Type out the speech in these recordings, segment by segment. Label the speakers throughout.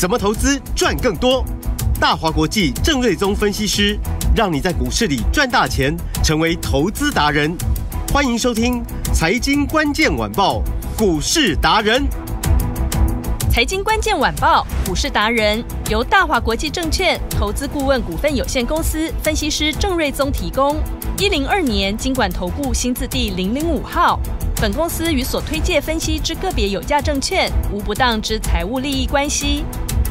Speaker 1: 怎么投资赚更多？大华国际郑瑞宗分析师，让你在股市里赚大钱，成为投资达人。欢迎收听《财经关键晚报·股市达人》。
Speaker 2: 《财经关键晚报·股市达人》由大华国际证券投资顾问股份有限公司分析师郑瑞宗提供。一零二年经管投顾新字第零零五号，本公司与所推介分析之个别有价证券无不当之财务利益关系。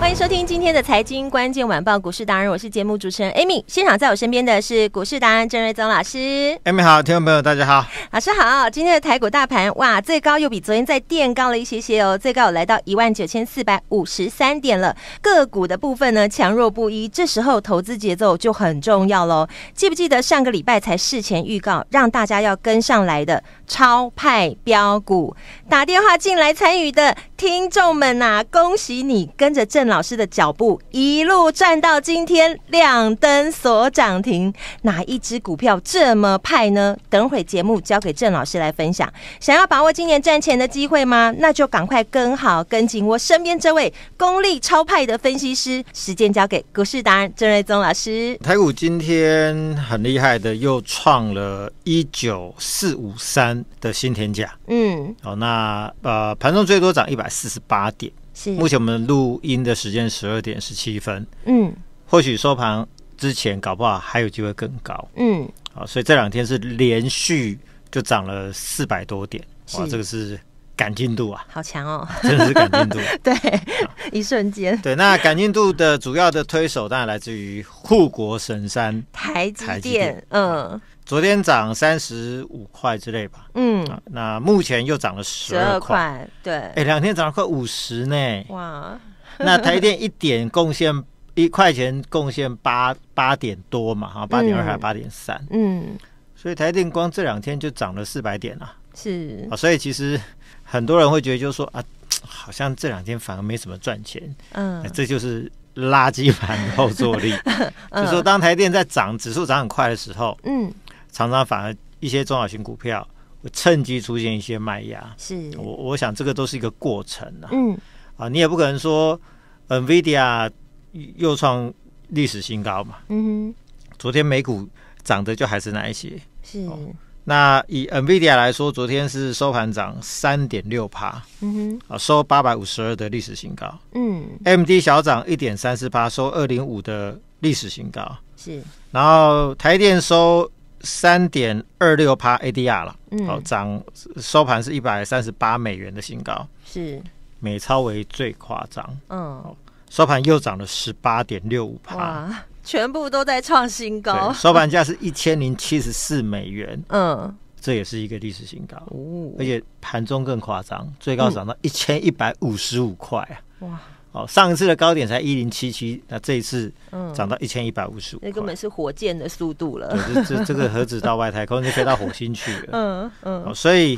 Speaker 2: 欢迎收听今天的财经关键晚报，股市达人，我是节目主持人 Amy。现场在我身边的是股市达人郑瑞宗老师。
Speaker 1: Amy 好，听众朋友大家好，
Speaker 2: 老师好。今天的台股大盘哇，最高又比昨天再垫高了一些些哦，最高来到一万九千四百五十三点了。个股的部分呢，强弱不一，这时候投资节奏就很重要喽。记不记得上个礼拜才事前预告，让大家要跟上来的？超派标股打电话进来参与的听众们呐，恭喜你跟着郑老师的脚步一路赚到今天亮灯所涨停，哪一支股票这么派呢？等会节目交给郑老师来分享。想要把握今年赚钱的机会吗？那就赶快跟好跟紧我身边这位功力超派的分析师。时间交给股市达人郑瑞宗老师。
Speaker 1: 台股今天很厉害的，又创了一九四五三。的新天价，嗯，好，那呃，盘中最多涨一百四十八点，是目前我们录音的时间十二点十七分，嗯，或许收盘之前搞不好还有机会更高，嗯，好，所以这两天是连续就涨了四百多点，哇，这个是感进度啊，
Speaker 2: 好强哦，真的是感进度，对，一瞬间，
Speaker 1: 对，那感进度的主要的推手当然来自于护国神山台
Speaker 2: 积电，嗯。
Speaker 1: 昨天涨三十五块之类吧，嗯，那目前又涨了十二块，对，哎，两天涨了快五十呢，
Speaker 3: 哇，那台电一
Speaker 1: 点贡献一块钱贡献八八点多嘛，哈，八点二还是八点三，嗯，所以台电光这两天就涨了四百点啊，是，所以其实很多人会觉得就是说啊，好像这两天反而没怎么赚钱，嗯，这就是垃圾盘后坐力，就说当台电在涨，指数涨很快的时候，嗯。常常反而一些中小型股票趁机出现一些卖压，是我我想这个都是一个过程啊。嗯，啊，你也不可能说，n v i d i a 又创历史新高嘛。嗯哼，昨天美股涨的就还是那一些。是，那以 NVIDIA 来说，昨天是收盘涨三点六八，嗯哼，啊，收八百五十二的历史新高。嗯，MD 小涨一点三四八，收二零五的历史新高。是，然后台电收。三点二六趴 ADR 了，嗯，好，涨收盘是一百三十八美元的新高，是美超为最夸张，嗯，收盘又涨了十八点六五帕，
Speaker 2: 全部都在创新高，收盘
Speaker 1: 价是一千零七十四美元，嗯，这也是一个历史新高，而且盘中更夸张，最高涨到一千一百五十五块啊，哇！哦，上一次的高点才一零七七，那这一次涨到一千一百五十五，那
Speaker 2: 根本是火箭的速度了。这这这个
Speaker 1: 核子到外太空就飞到火星去了。
Speaker 3: 嗯嗯，所
Speaker 1: 以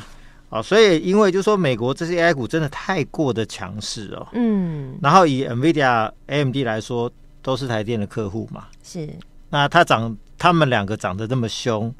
Speaker 1: 哦，所以因为就说美国这些 AI 股真的太过的强势哦。
Speaker 3: 嗯，然
Speaker 1: 后以 NVIDIA、AMD 来说，都是台电的客户嘛。是，那它涨，他们两个涨得这么凶，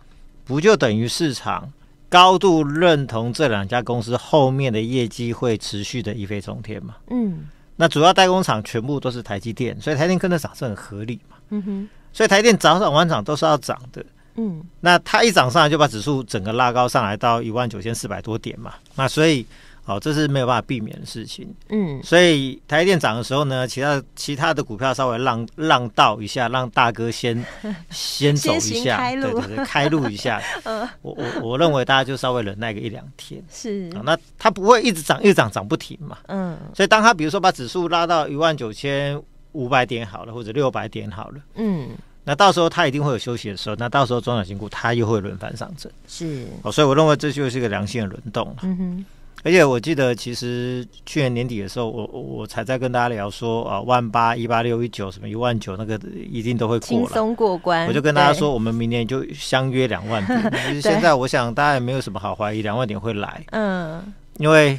Speaker 1: 不就等于市场高度认同这两家公司后面的业绩会持续的一飞冲天嘛？嗯。那主要代工厂全部都是台积电，所以台电跟的涨是很合理嘛。嗯哼，所以台电早涨晚涨都是要涨的。嗯，那它一涨上来，就把指数整个拉高上来到一万九千四百多点嘛。那所以。好，这是没有办法避免的事情。嗯，所以台电涨的时候呢，其他其他的股票稍微让让道一下，让大哥先 先走一下，对对对，开路一下。我我我认为大家就稍微忍耐个一两天。是。那它不会一直涨，一直涨涨不停嘛。嗯。所以，当它比如说把指数拉到一万九千五百点好了，或者六百点好了，嗯，那到时候它一定会有休息的时候。那到时候中小型股它又会轮番上阵。是。哦，所以我认为这就是一个良性的轮动了。嗯哼。而且我记得，其实去年年底的时候，我我才在跟大家聊说啊，万八、一八六、一九什么一万九，那个一定都会轻松
Speaker 2: 过关。我就跟大家说，我
Speaker 1: 们明年就相约两万点。其实现在我想，大家也没有什么好怀疑，两万点会来。嗯，因为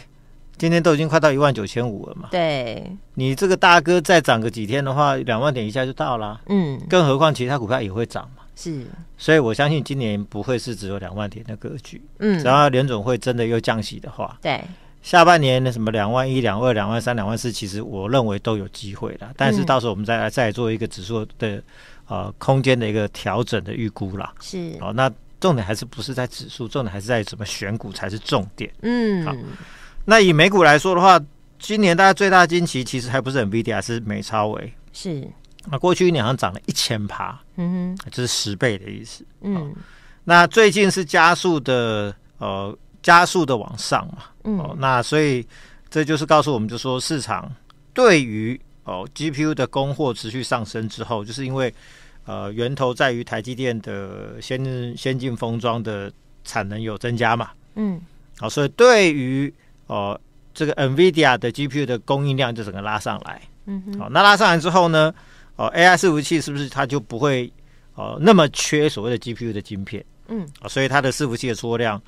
Speaker 1: 今天都已经快到一万九千五了嘛。对，你这个大哥再涨个几天的话，两万点一下就到了。嗯，更何况其他股票也会涨嘛。是，所以我相信今年不会是只有两万点的格局。嗯，只要联总会真的又降息的话，对，下半年的什么两万一、两万二、两万三、两万四，其实我认为都有机会的。但是到时候我们再来再做一个指数的呃空间的一个调整的预估啦。是，哦，那重点还是不是在指数，重点还是在什么选股才是重点。嗯，好，那以美股来说的话，今年大家最大的惊奇其实还不是很 V D，而是美超维。是。那过去一年好像涨了一千趴，嗯哼，这是十倍的意思。嗯，那最近是加速的，呃，加速的往上嘛。嗯，那所以这就是告诉我们就说，市场对于哦，GPU 的供货持续上升之后，就是因为呃，源头在于台积电的先先进封装的产能有增加嘛。嗯，好，所以对于哦这个 NVIDIA 的 GPU 的供应量就整个拉上来。嗯哼，好，那拉上来之后呢？哦，AI 伺服器是不是它就不会哦那么缺所谓的 GPU 的晶片？嗯，所以它的伺服器的出货量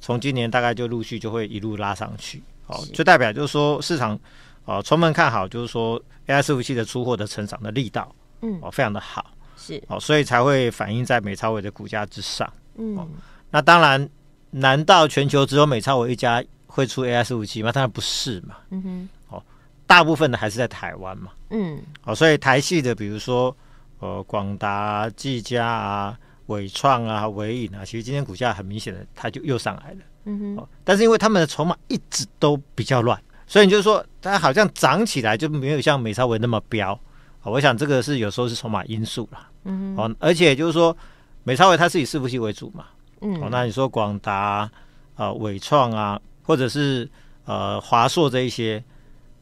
Speaker 1: 从今年大概就陆续就会一路拉上去。哦，就代表就是说市场哦充分看好，就是说 AI 伺服器的出货的成长的力道，嗯，哦非常的好，是哦，所以才会反映在美超伟的股价之上。嗯，那当然，难道全球只有美超伟一家会出 AI 伺服器吗？当然不是嘛。嗯哼。大部分的还是在台湾嘛，嗯，哦，所以台系的，比如说呃广达、技嘉啊、伟创啊、伟影啊，其实今天股价很明显的，它就又上来了，嗯哼，但是因为他们的筹码一直都比较乱，所以就是说它好像涨起来就没有像美超伟那么彪，哦。我想这个是有时候是筹码因素啦。嗯哼，哦，而且就是说美超伟它是以伺服器为主嘛，嗯，哦，那你说广达啊、伟创啊，或者是呃华硕这一些。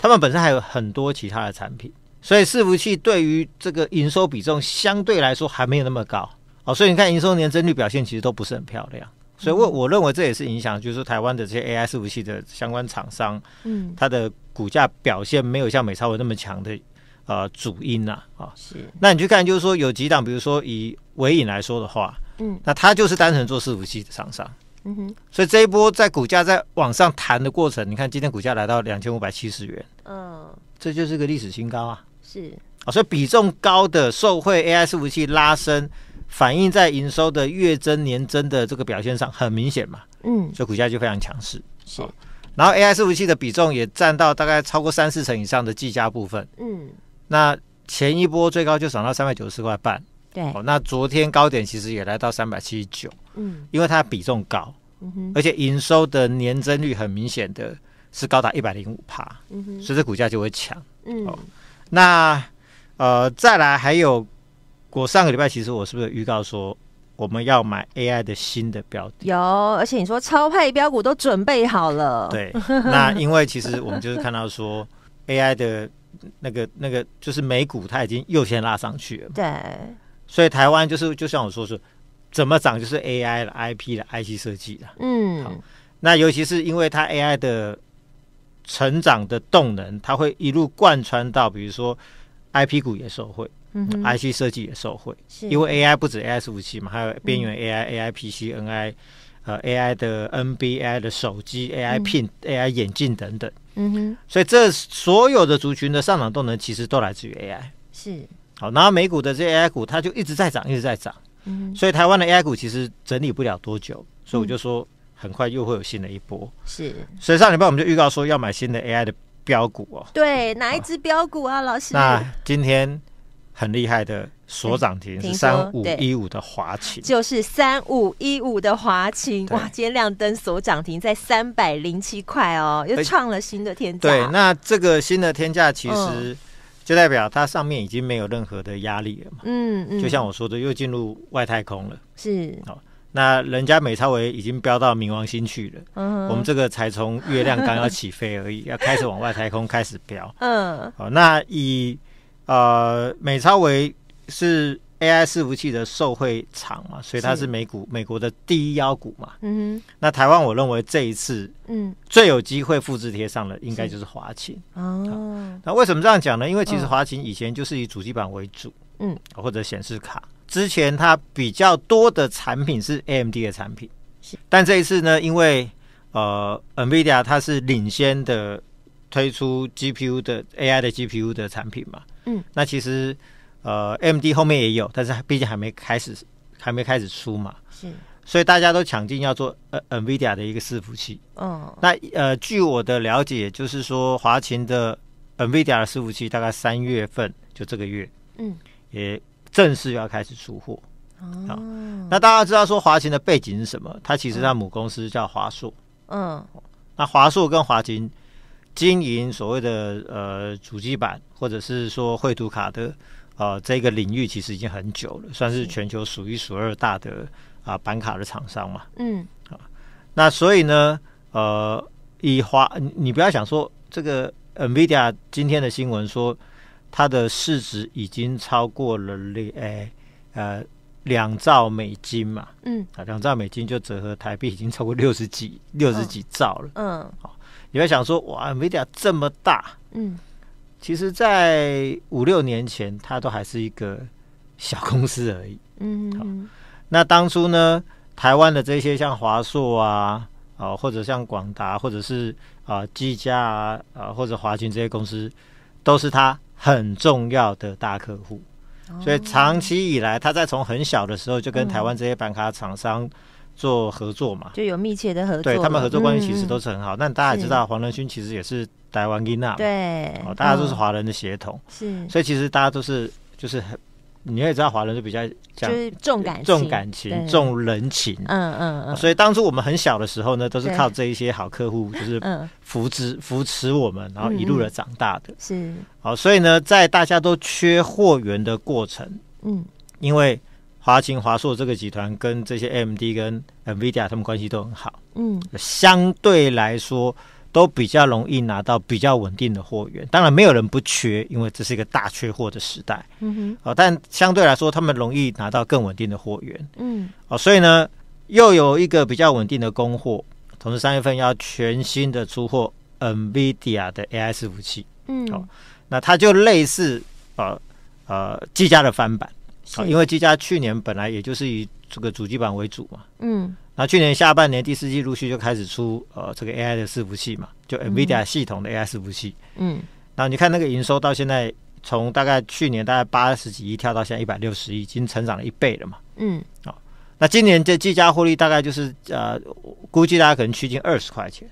Speaker 1: 他们本身还有很多其他的产品，所以伺服器对于这个营收比重相对来说还没有那么高哦，所以你看营收年增率表现其实都不是很漂亮，所以我我认为这也是影响，就是台湾的这些 AI 伺服器的相关厂商，嗯，它的股价表现没有像美超有那么强的呃主因呐，啊是，那你去看就是说有几档，比如说以伟影来说的话，嗯，那它就是单纯做伺服器的厂商。嗯哼，所以这一波在股价在往上弹的过程，你看今天股价来到两千五百七十元，嗯，这就是个历史新高啊。是啊，所以比重高的受惠 AI 伺服器拉升，反映在营收的月增年增的这个表现上很明显嘛。嗯，所以股价就非常强势。是，然后 AI 伺服器的比重也占到大概超过三四成以上的计价部分。嗯，那前一波最高就涨到三百九十四块半。对，哦，那昨天高点其实也来到三百七十九，嗯，因为它比重高，嗯哼，而且营收的年增率很明显的是高达一百零五帕，嗯哼，所以这股价就会强，嗯，哦，那呃，再来还有，我上个礼拜其实我是不是预告说我们要买 AI 的新的标的？
Speaker 2: 有，而且你说超配标股都准备好了，对，那因为其实我们就是看
Speaker 1: 到说 AI 的那个那个就是美股它已经又先拉上去了，对。所以台湾就是，就像我说是，怎么涨就是 AI 的、IP 的、IC 设计的。嗯，好，那尤其是因为它 AI 的成长的动能，它会一路贯穿到，比如说 IP 股也受惠，IC 嗯设计也受惠，因为 AI 不止 AS 五器嘛，还有边缘 AI、AI PC、NI，呃，AI 的 NBI 的手机、AI Pin、AI 眼镜等等。嗯哼，所以这所有的族群的上涨动能，其实都来自于 AI。是。好，然后美股的这 AI 股，它就一直在涨，一直在涨。嗯，所以台湾的 AI 股其实整理不了多久，所以我就说，很快又会有新的一波。是，所以上礼拜我们就预告说要买新的 AI 的标股哦。
Speaker 2: 对，哪一只标股啊，老师？那
Speaker 1: 今天很厉害的，所涨停，是三五一五的华勤，就是
Speaker 2: 三五一五的华擎，哇，今天亮灯所涨停在三百零七块哦，又创了新的天价。对，
Speaker 1: 那这个新的天价其实。就代表它上面已经没有任何的压力了嘛，
Speaker 3: 嗯嗯，就像我
Speaker 1: 说的，又进入外太空了，
Speaker 3: 是，哦，
Speaker 1: 那人家美超维已经飙到冥王星去了，嗯，我们这个才从月亮刚刚起飞而已，要开始往外太空开始飙，嗯，哦，那以呃美超维是。AI 伺服器的受惠厂嘛，所以它是美股美国的第一妖股嘛。嗯，那台湾我认为这一次，嗯，最有机会复制贴上的应该就是华勤
Speaker 3: 哦。
Speaker 1: 那为什么这样讲呢？因为其实华勤以前就是以主机板为主，嗯，或者显示卡。之前它比较多的产品是 AMD 的产品，是。但这一次呢，因为呃，NVIDIA 它是领先的推出 GPU 的 AI 的 GPU 的产品嘛，嗯，那其实。呃，M D 后面也有，但是毕竟还没开始，还没开始出嘛。是，所以大家都抢进要做呃 NVIDIA 的一个伺服器。哦。那呃，据我的了解，就是说华勤的 NVIDIA 的伺服器大概三月份，就这个月，嗯，也正式要开始出货。哦。那大家知道说华勤的背景是什么？它其实它母公司叫华硕。嗯。那华硕跟华勤经营所谓的呃主机板，或者是说绘图卡的。呃，这个领域其实已经很久了，算是全球数一数二大的啊板卡的厂商嘛。嗯，啊，那所以呢，呃，以华，你不要想说这个，NVIDIA 今天的新闻说它的市值已经超过了诶，呃两兆美金嘛。嗯，啊，两兆美金就折合台币已经超过六十几六十几兆了。嗯，好，你要想说哇，NVIDIA 这么大。嗯。其实，在五六年前，它都还是一个小公司而已。嗯，好，那当初呢，台湾的这些像华硕啊，啊，或者像广达，或者是啊技嘉啊，啊或者华军这些公司，都是它很重要的大客户。所以长期以来，他在从很小的时候就跟台湾这些板卡厂商。做合作嘛，
Speaker 2: 就有密切的合作，对他们合作关系其实都是
Speaker 1: 很好。那大家也知道，黄仁勋其实也是台湾 GNA，对，大家都是华人的协同，是。所以其实大家都是就是很，你也知道，华人就比较就是重感重感情重人情，嗯嗯嗯。所以当初我们很小的时候呢，都是靠这一些好客户就是扶持扶持我们，然后一路的长大的。是。好，所以呢，在大家都缺货源的过程，嗯，因为。华勤、华硕这个集团跟这些 AMD、跟 NVIDIA 他们关系都很好，嗯，相对来说都比较容易拿到比较稳定的货源。当然，没有人不缺，因为这是一个大缺货的时代，嗯哼。啊，但相对来说，他们容易拿到更稳定的货源，嗯。哦，所以呢，又有一个比较稳定的供货，同时三月份要全新的出货 NVIDIA 的 AI 服器，嗯。哦，那它就类似呃呃，技嘉的翻版。因为技嘉去年本来也就是以这个主机板为主嘛，嗯，那去年下半年第四季陆续就开始出呃这个 AI 的伺服器嘛，就 NVIDIA 系统的 AI 伺服器，嗯，然后你看那个营收到现在，从大概去年大概八十几亿跳到现在一百六十亿，已经成长了一倍了嘛，嗯，好，那今年这技嘉获利大概就是呃，估计大家可能趋近二十块钱，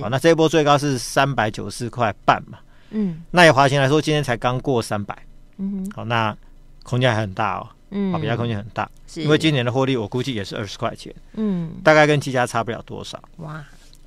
Speaker 1: 好，那这一波最高是三百九十四块半嘛，嗯，那以行情来说，今天才刚过三百，嗯好那。空间还很大哦，
Speaker 3: 嗯，啊，比较空间
Speaker 1: 很大，因为今年的获利我估计也是二十块钱，嗯，大概跟技嘉差不了多少，哇，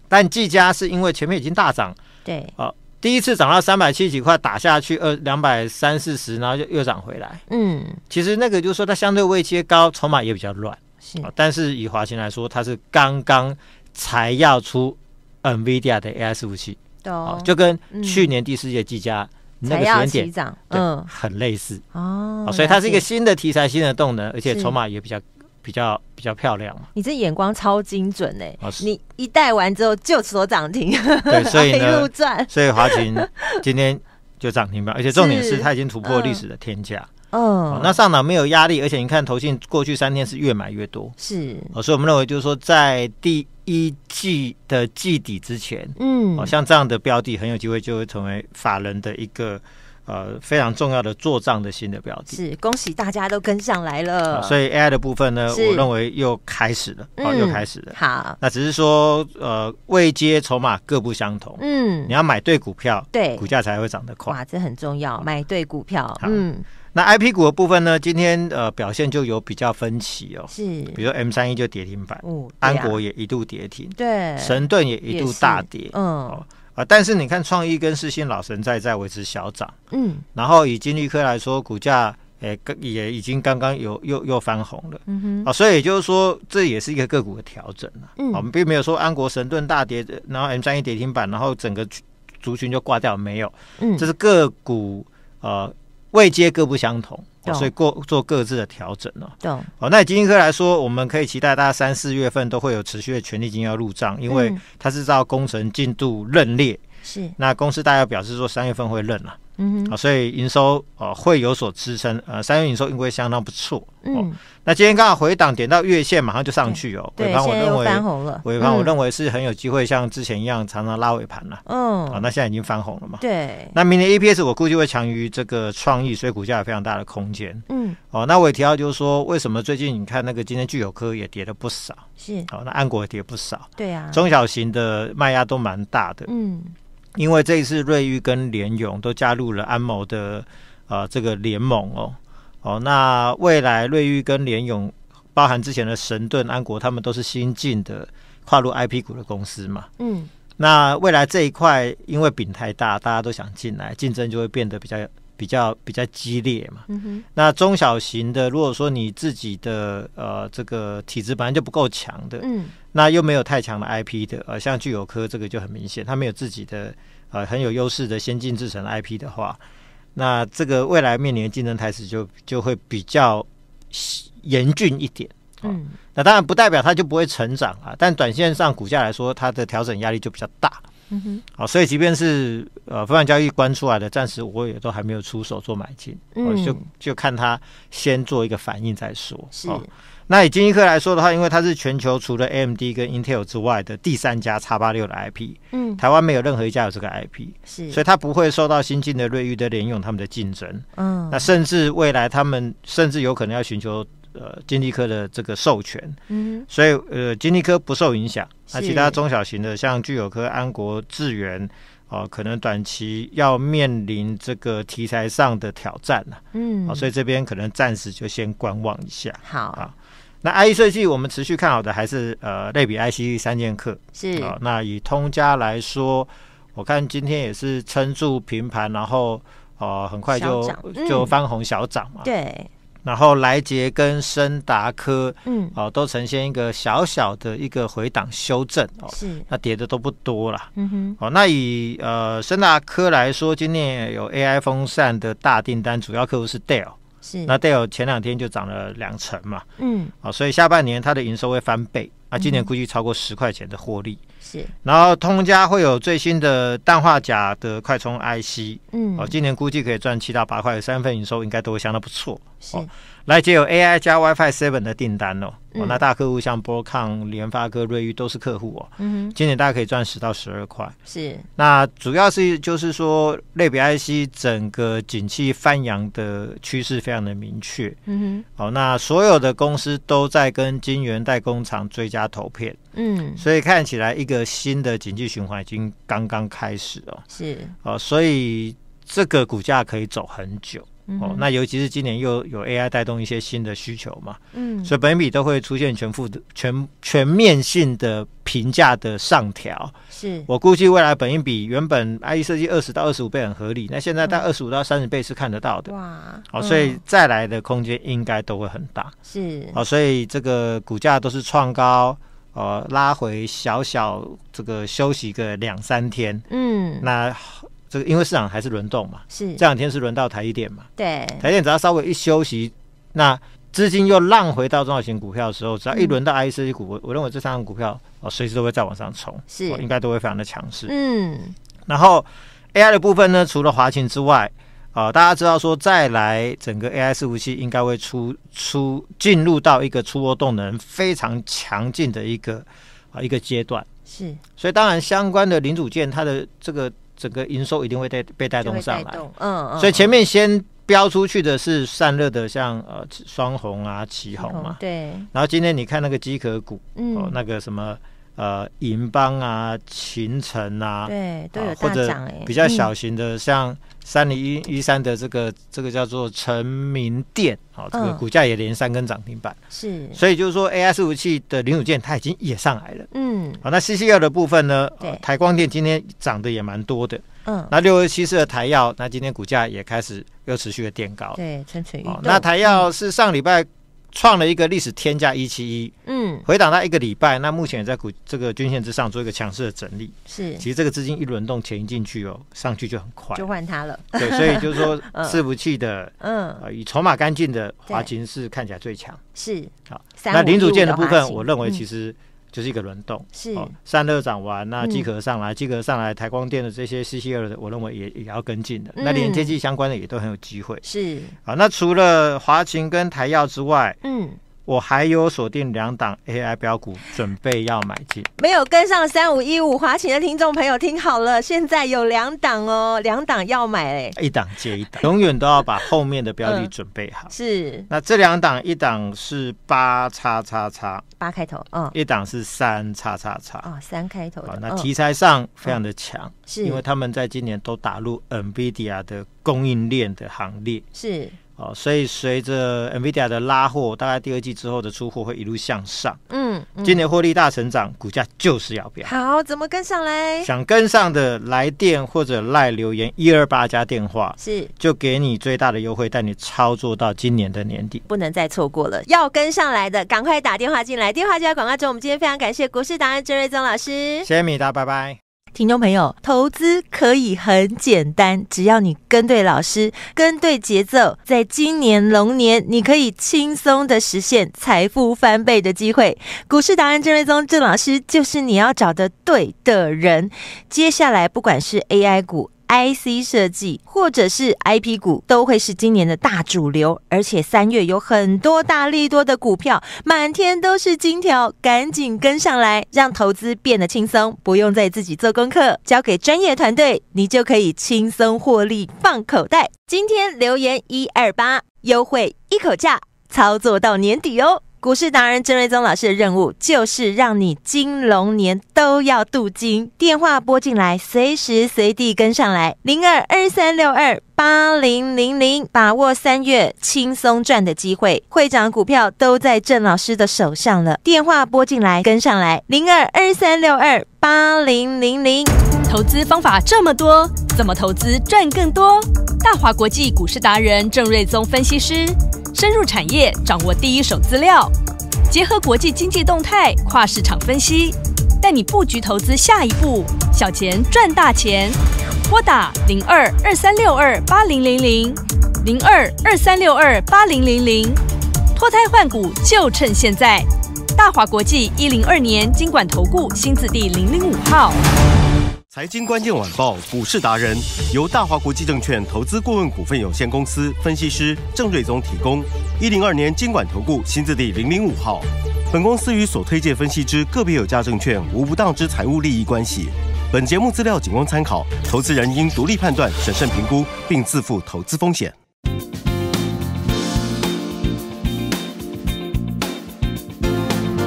Speaker 1: 但技嘉是因为前面已经大涨，对，啊，第一次涨到三百七几块打下去二两百三四十，然后就又涨回来，嗯，其实那个就是说它相对位阶高，筹码也比较乱，是，但是以华擎来说，它是刚刚才要出 Nvidia 的 AI 服务器，哦，就跟去年第四届技嘉。个压齐涨，嗯，很类似哦，所以它是一个新的题材，新的动能，而且筹码也比较比较比较漂亮嘛。
Speaker 2: 你这眼光超精准哎！你一带完之后就锁涨停，对，所以 一路所
Speaker 1: 以华勤今天就涨停吧，而且重点是它已经突破历史的天价。嗯，那上涨没有压力，而且你看，投信过去三天是越买越多，是。哦，所以我们认为就是说，在第一季的季底之前，嗯，哦，像这样的标的很有机会就会成为法人的一个呃非常重要的做账的新的标的。是，
Speaker 2: 恭喜大家都跟上来了。所以
Speaker 1: AI 的部分呢，我认为又开始了，又开始了。好，那只是说呃，未接筹码各不相同，嗯，你要买对股票，对股价才会涨得快。哇，这很重
Speaker 2: 要，买对股票，嗯。
Speaker 1: 那 I P 股的部分呢？今天呃表现就有比较分歧哦，是，比如 M 三一就跌停板，安国也一度跌停，
Speaker 3: 对，神
Speaker 1: 盾也一度大跌，嗯，啊，但是你看创意跟四星老神在在维持小涨，嗯，然后以金立科来说，股价也、刚也已经刚刚有又又翻红了，嗯哼，啊，所以也就是说这也是一个个股的调整了，嗯，我们并没有说安国神盾大跌，然后 M 三一跌停板，然后整个族群就挂掉没有，嗯，这是个股呃未接各不相同，所以各做各自的调整了。对，哦，那基金科来说，我们可以期待，大家三四月份都会有持续的权利金要入账，因为它是照工程进度认列。是，那公司大家表示说，三月份会认了。嗯，啊，所以营收哦会有所支撑，呃，三月营收应该相当不错。嗯，那今天刚好回档点到月线，马上就上去哦。尾盘我认为，尾盘我认为是很有机会像之前一样常常拉尾盘
Speaker 3: 了。嗯，啊，
Speaker 1: 那现在已经翻红了嘛。对。那明年 EPS 我估计会强于这个创意，所以股价有非常大的空间。嗯，哦，那我也提到就是说，为什么最近你看那个今天具有科也跌了不少？
Speaker 3: 是。哦，那安
Speaker 1: 国跌不少。对啊，中小型的卖压都蛮大的。嗯。因为这一次瑞玉跟联勇都加入了安谋的啊这个联盟哦哦，那未来瑞玉跟联勇，包含之前的神盾、安国，他们都是新进的跨入 IP 股的公司嘛，嗯，那未来这一块因为饼太大，大家都想进来，竞争就会变得比较。比较比较激烈嘛，那中小型的，如果说你自己的呃这个体质本来就不够强的，嗯，那又没有太强的 IP 的，呃，像聚友科这个就很明显，它没有自己的呃很有优势的先进制成 IP 的话，那这个未来面临的竞争态势就就会比较严峻一点。嗯，那当然不代表它就不会成长啊，但短线上股价来说，它的调整压力就比较大。好，所以即便是呃，分散交易关出来的，暂时我也都还没有出手做买进，我就就看他先做一个反应再说。是，那以金一科来说的话，因为它是全球除了 AMD 跟 Intel 之外的第三家叉八六的 IP，嗯，台湾没有任何一家有这个 IP，是，所以它不会受到新进的瑞玉的联用他们的竞争，嗯，那甚至未来他们甚至有可能要寻求。呃，经济科的这个授权，嗯，所以呃，经济科不受影响。那其他中小型的，像聚友科、安国智源，哦，可能短期要面临这个题材上的挑战了。嗯，哦，所以这边可能暂时就先观望一下。好啊，那 I E 设计我们持续看好的还是呃，类比 I C 三剑客是啊。那以通家来说，我看今天也是撑住平盘，然后哦，很快就就翻红小涨嘛。对。然后莱捷跟森达科，嗯，哦，都呈现一个小小的一个回档修正哦，是，那跌的都不多了，嗯哼，哦，那以呃森达科来说，今年有 AI 风扇的大订单，主要客户是 Dell，是，那 Dell 前两天就涨了两成嘛，嗯，哦，所以下半年它的营收会翻倍，啊，今年估计超过十块钱的获利。是，然后通家会有最新的氮化钾的快充 IC，嗯，哦，今年估计可以赚七到八块，三份营收应该都会相当不错，是。来接有 AI 加 WiFi seven 的订单哦，哦，那大客户像波康、联发科、瑞昱都是客户哦。嗯哼，今年大家可以赚十到十二块。是，那主要是就是说，类比 IC 整个景气翻扬的趋势非常的明确。嗯哼，好，那所有的公司都在跟金源代工厂追加投片。嗯，所以看起来一个新的景气循环已经刚刚开始哦。是，哦，所以这个股价可以走很久。哦，那尤其是今年又有 AI 带动一些新的需求嘛，嗯，所以本笔都会出现全负、全全面性的评价的上调。是我估计未来本一笔原本 IE 设计二十到二十五倍很合理，那现在在二十五到三十倍是看得到的。哇，好，所以再来的空间应该都会很大。
Speaker 3: 是，好，所
Speaker 1: 以这个股价都是创高，呃，拉回小小这个休息个两三天。嗯，那。这个因为市场还是轮动嘛，是这两天是轮到台积电嘛，对，台积电只要稍微一休息，那资金又浪回到中小型股票的时候，只要一轮到 i c 股，我我认为这三个股票哦，随时都会再往上冲，是应该都会非常的强势。
Speaker 3: 嗯，
Speaker 1: 然后 AI 的部分呢，除了华擎之外，啊，大家知道说再来整个 AI 服器应该会出出进入到一个出货动能非常强劲的一个啊一个阶段，是，所以当然相关的零组件它的这个。整个营收一定会带被带动上来，嗯嗯，所以前面先标出去的是散热的，像呃双红啊、旗红嘛，对。然后今天你看那个机壳股，嗯，那个什么。呃，银邦啊，秦城啊，
Speaker 3: 对，都有者比较小
Speaker 1: 型的，像三零一一三的这个这个叫做成名店，好，这个股价也连三根涨停板，是，所以就是说 A I 服器的零组件，它已经也上来了，嗯，好，那 C C L 的部分呢，对，台光电今天涨的也蛮多的，嗯，那六二七四的台药，那今天股价也开始又持续的垫高，
Speaker 2: 对，蠢蠢欲动，那台
Speaker 1: 药是上礼拜。创了一个历史天价一七一，嗯，回档到一个礼拜，那目前也在股这个均线之上做一个强势的整理。是，其实这个资金一轮动钱一进去哦，上去就很快，就
Speaker 2: 换它了。对，所以就是说，伺服器
Speaker 1: 的，嗯，啊，以筹码干净的华勤是看起来最强。
Speaker 3: 是，好，那零组件的部分，我认为其
Speaker 1: 实。就是一个轮动，是散热掌完那基壳上来，基壳上来，台光电的这些 c c 二，的，我认为也也要跟进的。那连接器相关的也都很有机会。是啊，那除了华勤跟台药之外，嗯。我还有锁定两档 AI 标股，准备要买进。
Speaker 3: 没有跟
Speaker 2: 上三五一五华勤的听众朋友听好了，现在有两档哦，两档要买
Speaker 1: 诶。一档接一档，永远都要把后面的标的准备好。是。那这两档，一档是八叉叉叉，八开头，嗯。一档是三叉叉叉，哦，
Speaker 2: 三开头。好，那题材
Speaker 1: 上非常的强，是因为他们在今年都打入 NVIDIA 的供应链的行列。是。哦，所以随着 Nvidia 的拉货，大概第二季之后的出货会一路向上。嗯，今年获利大成长，股价就是要飙。
Speaker 2: 好，怎么跟上来？
Speaker 1: 想跟上的来电或者赖留言，一二八加电话是，就给你最大的优惠，带你操作到今年的年底，不能再错过了。
Speaker 2: 要跟上来的，赶快打电话进来。电话加广告中。我们今天非常感谢国是达人郑瑞宗老师，谢谢米达，拜拜。听众朋友，投资可以很简单，只要你跟对老师，跟对节奏，在今年龙年，你可以轻松的实现财富翻倍的机会。股市达人郑瑞宗郑老师就是你要找的对的人。接下来，不管是 AI 股。I C 设计或者是 I P 股都会是今年的大主流，而且三月有很多大力多的股票，满天都是金条，赶紧跟上来，让投资变得轻松，不用再自己做功课，交给专业团队，你就可以轻松获利放口袋。今天留言一二八，优惠一口价，操作到年底哦。股市达人郑瑞宗老师的任务就是让你金龙年都要镀金。电话拨进来，随时随地跟上来，零二二三六二八零零零，把握三月轻松赚的机会。会长股票都在郑老师的手上了。电话拨进来，跟上来，零二二三六二八零零零。投资方法这么多，怎么投资赚更多？大华国际股市达人郑瑞宗分析师。深入产业，掌握第一手资料，结合国际经济动态，跨市场分析，带你布局投资下一步，小钱赚大钱。拨打零二二三六二八零零零，零二二三六二八零零零，脱胎换骨就趁现在。大华国际一零二年经管投顾新字第零零五号。
Speaker 1: 财经关键晚报，股市达人由大华国际证券投资顾问股份有限公司分析师郑瑞宗提供。一零二年监管投顾新字第零零五号，本公司与所推介分析之个别有价证券无不当之财务利益关系。本节目资料仅供参考，投资人应独立判断、审慎评估，并自负投资风险。